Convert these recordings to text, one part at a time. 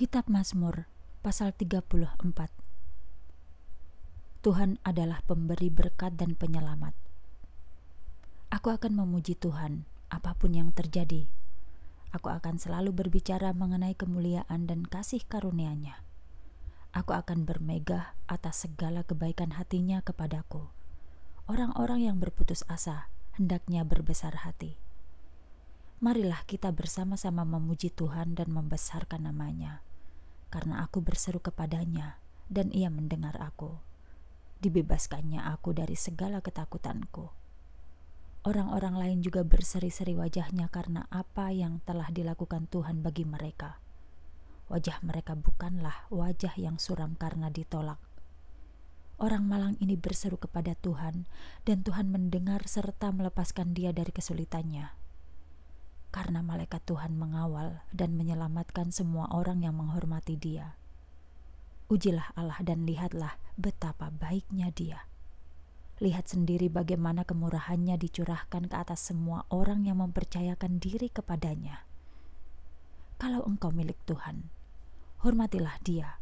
Kitab Mazmur pasal 34 Tuhan adalah pemberi berkat dan penyelamat. Aku akan memuji Tuhan apapun yang terjadi. Aku akan selalu berbicara mengenai kemuliaan dan kasih karunia-Nya. Aku akan bermegah atas segala kebaikan hatinya kepadaku. Orang-orang yang berputus asa hendaknya berbesar hati. Marilah kita bersama-sama memuji Tuhan dan membesarkan namanya karena aku berseru kepadanya dan ia mendengar aku. Dibebaskannya aku dari segala ketakutanku. Orang-orang lain juga berseri-seri wajahnya karena apa yang telah dilakukan Tuhan bagi mereka. Wajah mereka bukanlah wajah yang suram karena ditolak. Orang malang ini berseru kepada Tuhan, dan Tuhan mendengar serta melepaskan dia dari kesulitannya karena malaikat Tuhan mengawal dan menyelamatkan semua orang yang menghormati Dia. Ujilah Allah dan lihatlah betapa baiknya Dia. Lihat sendiri bagaimana kemurahannya dicurahkan ke atas semua orang yang mempercayakan diri kepadanya. Kalau engkau milik Tuhan, hormatilah Dia,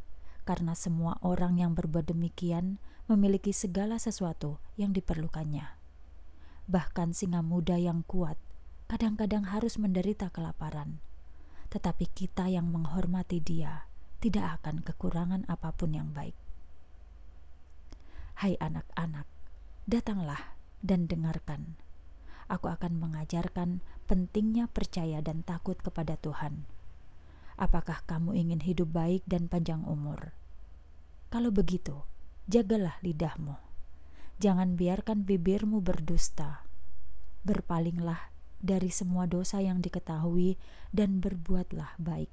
karena semua orang yang berbuat demikian memiliki segala sesuatu yang diperlukannya. Bahkan singa muda yang kuat kadang-kadang harus menderita kelaparan, tetapi kita yang menghormati Dia tidak akan kekurangan apapun yang baik. Hai anak-anak, datanglah dan dengarkan. Aku akan mengajarkan pentingnya percaya dan takut kepada Tuhan. Apakah kamu ingin hidup baik dan panjang umur? Kalau begitu, jagalah lidahmu jangan biarkan bibirmu berdusta. Berpalinglah dari semua dosa yang diketahui dan berbuatlah baik.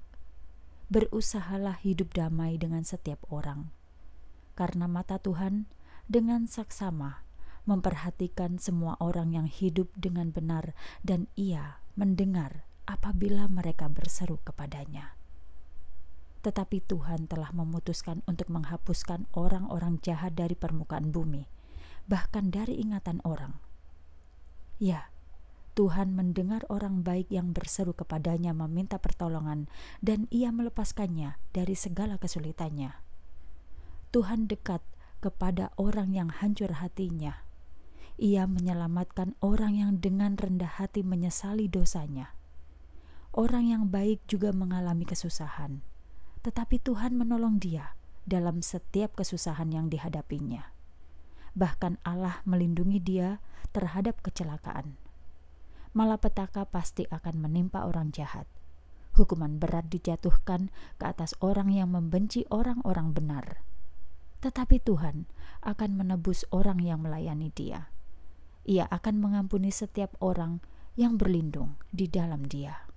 Berusahalah hidup damai dengan setiap orang. Karena mata Tuhan dengan saksama memperhatikan semua orang yang hidup dengan benar dan ia mendengar apabila mereka berseru kepadanya. Tetapi Tuhan telah memutuskan untuk menghapuskan orang-orang jahat dari permukaan bumi, bahkan dari ingatan orang. Ya, Tuhan mendengar orang baik yang berseru kepadanya meminta pertolongan, dan Ia melepaskannya dari segala kesulitannya. Tuhan dekat kepada orang yang hancur hatinya. Ia menyelamatkan orang yang dengan rendah hati menyesali dosanya. Orang yang baik juga mengalami kesusahan, tetapi Tuhan menolong dia dalam setiap kesusahan yang dihadapinya. Bahkan Allah melindungi dia terhadap kecelakaan malapetaka pasti akan menimpa orang jahat. Hukuman berat dijatuhkan ke atas orang yang membenci orang-orang benar. Tetapi Tuhan akan menebus orang yang melayani Dia. Ia akan mengampuni setiap orang yang berlindung di dalam Dia.